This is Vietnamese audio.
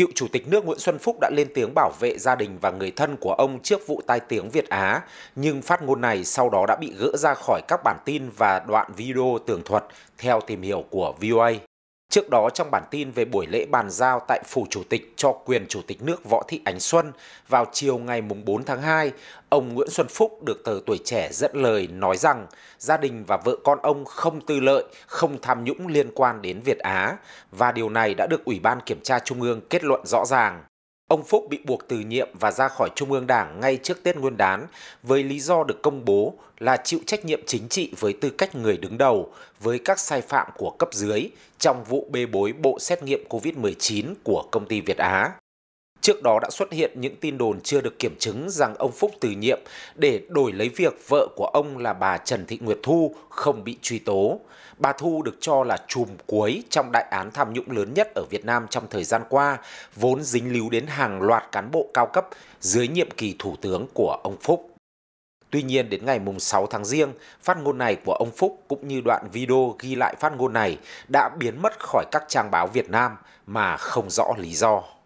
Cựu Chủ tịch nước Nguyễn Xuân Phúc đã lên tiếng bảo vệ gia đình và người thân của ông trước vụ tai tiếng Việt Á, nhưng phát ngôn này sau đó đã bị gỡ ra khỏi các bản tin và đoạn video tường thuật theo tìm hiểu của VOA. Trước đó trong bản tin về buổi lễ bàn giao tại Phủ Chủ tịch cho quyền Chủ tịch nước Võ Thị Ánh Xuân vào chiều ngày 4 tháng 2, ông Nguyễn Xuân Phúc được tờ Tuổi Trẻ dẫn lời nói rằng gia đình và vợ con ông không tư lợi, không tham nhũng liên quan đến Việt Á và điều này đã được Ủy ban Kiểm tra Trung ương kết luận rõ ràng. Ông Phúc bị buộc từ nhiệm và ra khỏi Trung ương Đảng ngay trước Tết Nguyên đán với lý do được công bố là chịu trách nhiệm chính trị với tư cách người đứng đầu với các sai phạm của cấp dưới trong vụ bê bối bộ xét nghiệm COVID-19 của công ty Việt Á. Trước đó đã xuất hiện những tin đồn chưa được kiểm chứng rằng ông Phúc từ nhiệm để đổi lấy việc vợ của ông là bà Trần Thị Nguyệt Thu không bị truy tố. Bà Thu được cho là chùm cuối trong đại án tham nhũng lớn nhất ở Việt Nam trong thời gian qua, vốn dính líu đến hàng loạt cán bộ cao cấp dưới nhiệm kỳ thủ tướng của ông Phúc. Tuy nhiên đến ngày 6 tháng riêng, phát ngôn này của ông Phúc cũng như đoạn video ghi lại phát ngôn này đã biến mất khỏi các trang báo Việt Nam mà không rõ lý do.